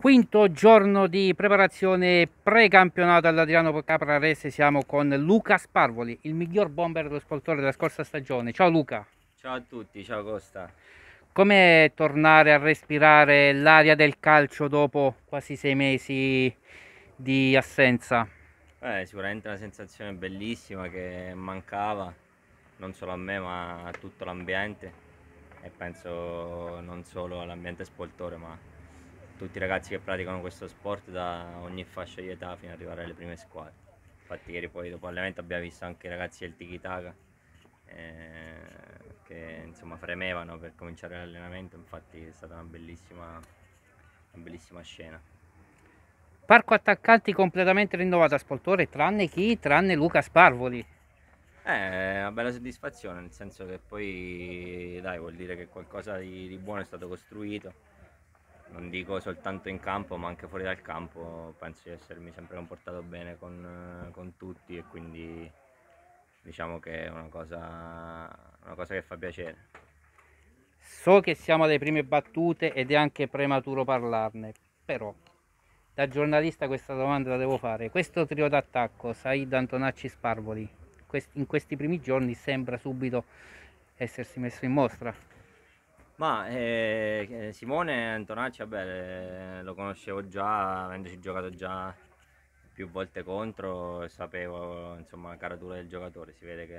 Quinto giorno di preparazione pre-campionato all'Adriano Caprarese, siamo con Luca Sparvoli, il miglior bomber dello sportore della scorsa stagione. Ciao Luca. Ciao a tutti, ciao Costa. Com'è tornare a respirare l'aria del calcio dopo quasi sei mesi di assenza? Beh, sicuramente una sensazione bellissima che mancava, non solo a me ma a tutto l'ambiente e penso non solo all'ambiente spoltore ma tutti i ragazzi che praticano questo sport da ogni fascia di età fino ad arrivare alle prime squadre. Infatti ieri poi dopo allenamento abbiamo visto anche i ragazzi del Tikitaka eh, che insomma fremevano per cominciare l'allenamento, infatti è stata una bellissima, una bellissima scena. Parco attaccanti completamente rinnovato a Spoltore, tranne chi? Tranne Luca Sparvoli. Eh, una bella soddisfazione, nel senso che poi dai, vuol dire che qualcosa di, di buono è stato costruito non dico soltanto in campo ma anche fuori dal campo penso di essermi sempre comportato bene con, eh, con tutti e quindi diciamo che è una cosa, una cosa che fa piacere. So che siamo alle prime battute ed è anche prematuro parlarne, però da giornalista questa domanda la devo fare. Questo trio d'attacco, Said, Antonacci, Sparvoli, in questi primi giorni sembra subito essersi messo in mostra. Ma eh, Simone Antonacci, vabbè, eh, lo conoscevo già, avendoci giocato già più volte contro, sapevo insomma la caratura del giocatore, si vede che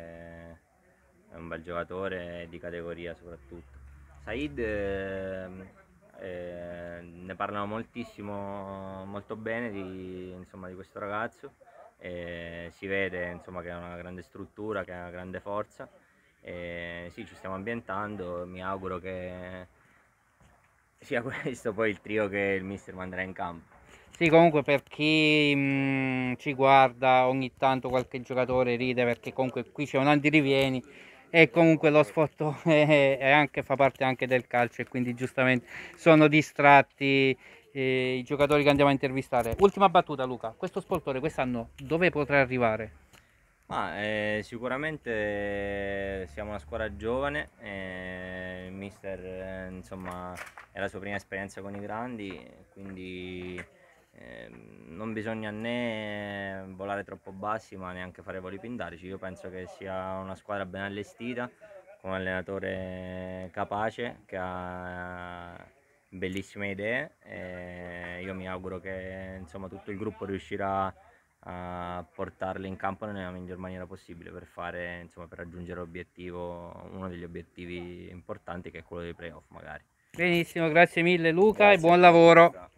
è un bel giocatore di categoria soprattutto. Said eh, eh, ne parlano moltissimo, molto bene di, insomma, di questo ragazzo, eh, si vede insomma, che ha una grande struttura, che ha una grande forza e sì, ci stiamo ambientando, mi auguro che sia questo poi il trio che il mister manderà in campo. Sì, comunque per chi mh, mm, ci guarda ogni tanto qualche giocatore ride perché comunque qui c'è un andirivieni e comunque lo sfotto è, è anche, fa parte anche del calcio e quindi giustamente sono distratti eh, i giocatori che andiamo a intervistare. Ultima battuta Luca, questo sportore quest'anno dove potrà arrivare? Ma eh, sicuramente eh, siamo una squadra giovane, eh, il mister eh, insomma, è la sua prima esperienza con i grandi, quindi ehm, non bisogna né volare troppo bassi ma neanche fare voli pindarici, io penso che sia una squadra ben allestita, con un allenatore capace che ha bellissime idee, eh, io mi auguro che insomma, tutto il gruppo riuscirà a a portarle in campo nella miglior maniera possibile per, fare, insomma, per raggiungere uno degli obiettivi importanti che è quello dei playoff magari. Benissimo, grazie mille Luca grazie e buon lavoro.